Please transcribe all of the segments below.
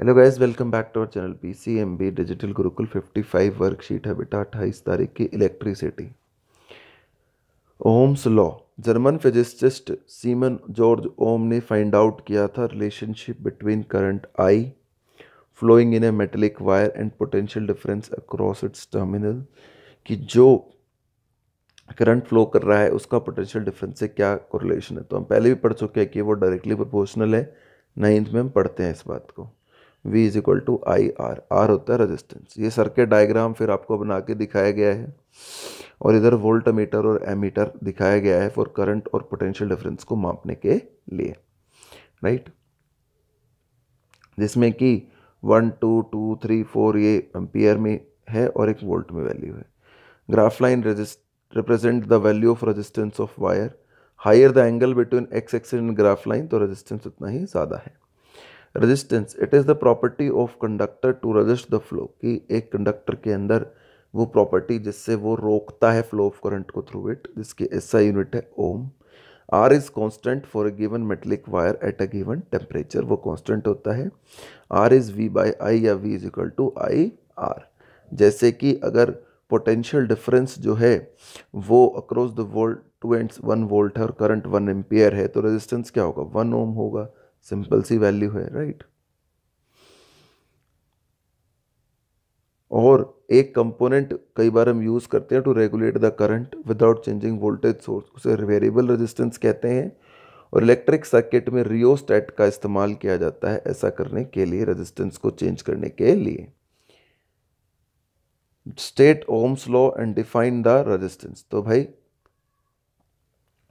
hello guys welcome back to our channel P C M B digital Gurukul 55 worksheet है बेटा अट्ठाईस तारीख की electricity Ohm's law German physicist Simon George Ohm ने find out किया था relationship between current I flowing in a metallic wire and potential difference across its terminal कि जो करंट फ्लो कर रहा है उसका पोटेंशियल डिफरेंस से क्या कोरिलेशन है तो हम पहले भी पढ़ चुके हैं कि वो डायरेक्टली प्रोपोर्शनल है नाइन्थ में हम पढ़ते हैं इस बात को V is equal to I R R होता है रेजिस्टेंस ये सर्किट डायग्राम फिर आपको बना के दिखाया गया है और इधर वोल्ट मीटर और एमीटर दिखाया गया है फॉर करंट और पोटेंशियल डिफरेंस को मापने के लिए राइट जिसमें कि one two two three four ये एम्पियर में है और एक वोल्ट में वैल्यू है graph line represent the value of resistance of wire higher the angle between X X and graph line तो रेजिस्टेंस उतना ही ज़्यादा है resistance it is the property of conductor to resist the flow कि एक conductor के अंदर वो प्रॉपर्टी जिससे वो रोकता है फ्लो ऑफ करंट को थ्रू इट जिसकी ऐसा यूनिट है ohm R is constant for a given metallic wire at a given temperature वो कॉन्स्टेंट होता है R is V by I या V is equal to I R जैसे कि अगर पोटेंशियल डिफरेंस जो है वो across the volt two and one volt है और करंट वन एम्पियर है तो रेजिस्टेंस क्या होगा वन ओम होगा सिंपल सी वैल्यू है राइट और एक कंपोनेंट कई बार हम यूज़ करते हैं to regulate the current without changing voltage source उसे वेरिएबल रेजिस्टेंस कहते हैं और इलेक्ट्रिक सर्किट में रियोस्टेट का इस्तेमाल किया जाता है ऐसा करने के लिए रेजिस्टेंस को चेंज करने के लिए state Ohm's law and define the resistance तो भाई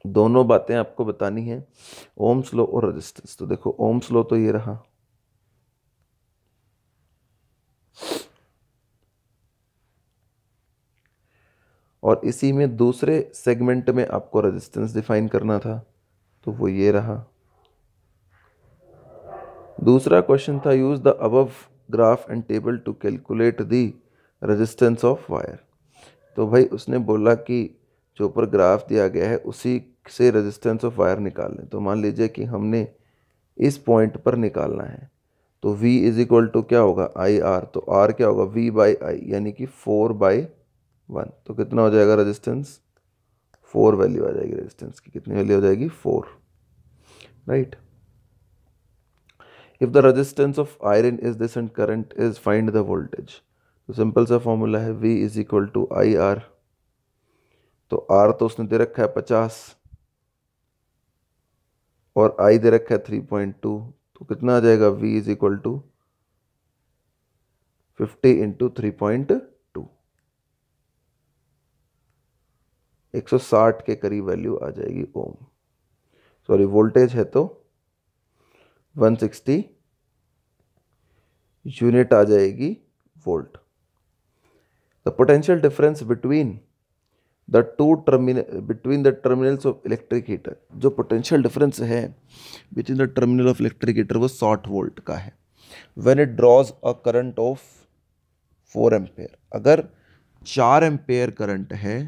दोनों बातें आपको बतानी है ओम स्लो और रजिस्टेंस तो देखो ओम स्लो तो ये रहा और इसी में दूसरे सेगमेंट में आपको रेजिस्टेंस डिफाइन करना था तो वो ये रहा दूसरा क्वेश्चन था use the above graph and table to calculate the resistance of wire तो भाई उसने बोला कि जो ऊपर ग्राफ दिया गया है उसी से रेजिस्टेंस ऑफ वायर निकाल लें तो मान लीजिए कि हमने इस पॉइंट पर निकालना है तो V इज इक्वल टू क्या होगा आई आर तो आर क्या होगा V बाई आई यानी कि फोर बाई वन तो कितना हो जाएगा रेजिस्टेंस फोर वैल्यू आ जाएगी रेजिस्टेंस की कितनी वैल्यू हो जाएगी four right if the resistance of iron is this and current is find the voltage तो सिंपल सा फॉर्मूला है V is equal to I R तो आर तो उसने दे रखा है पचास और आई दे रखा है थ्री पॉइंट टू तो कितना आ जाएगा V is equal to fifty into three point two एक सौ साठ के करीब वैल्यू आ जाएगी ओम सॉरी वोल्टेज है तो वन सिक्सटी यूनिट आ जाएगी volt the potential difference between the two terminal between the terminals of electric heater जो पोटेंशियल डिफरेंस है between the terminal of electric heater वो सॉट वोल्ट का है when it draws a current of four ampere अगर चार ampere current है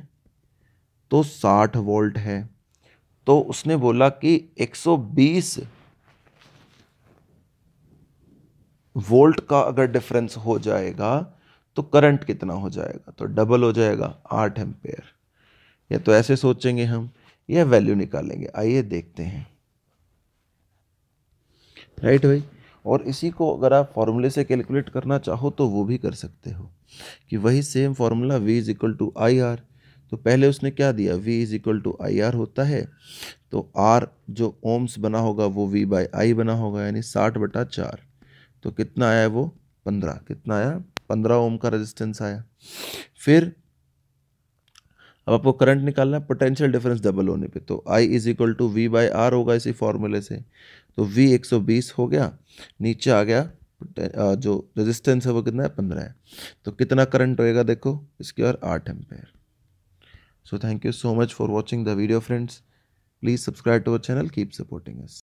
तो साठ वोल्ट है तो उसने बोला कि 120 वोल्ट का अगर डिफरेंस हो जाएगा तो करंट कितना हो जाएगा तो डबल हो जाएगा आठ एम्पेयर या तो ऐसे सोचेंगे हम या वैल्यू निकालेंगे आइए देखते हैं राइट भाई और इसी को अगर आप फॉर्मूले से कैलकुलेट करना चाहो तो वो भी कर सकते हो कि वही same formula V is equal to I R तो पहले उसने क्या दिया V is equal to I R होता है तो आर जो ओम्स बना होगा वो वी बाई आई बना होगा यानी साठ बटा चार तो कितना आया वो पंद्रह कितना आया पंद्रह ओम का रेजिस्टेंस आया फिर अब आपको करंट निकालना है पोटेंशियल डिफरेंस डबल होने पे तो I is equal to V by R होगा इसी फॉर्मूले से तो V 120 हो गया नीचे आ गया जो रेजिस्टेंस है वो कितना है पंद्रह है तो कितना करंट रहेगा देखो इसके और आठ ampere so thank you so much for watching the video friends please subscribe to our channel keep supporting us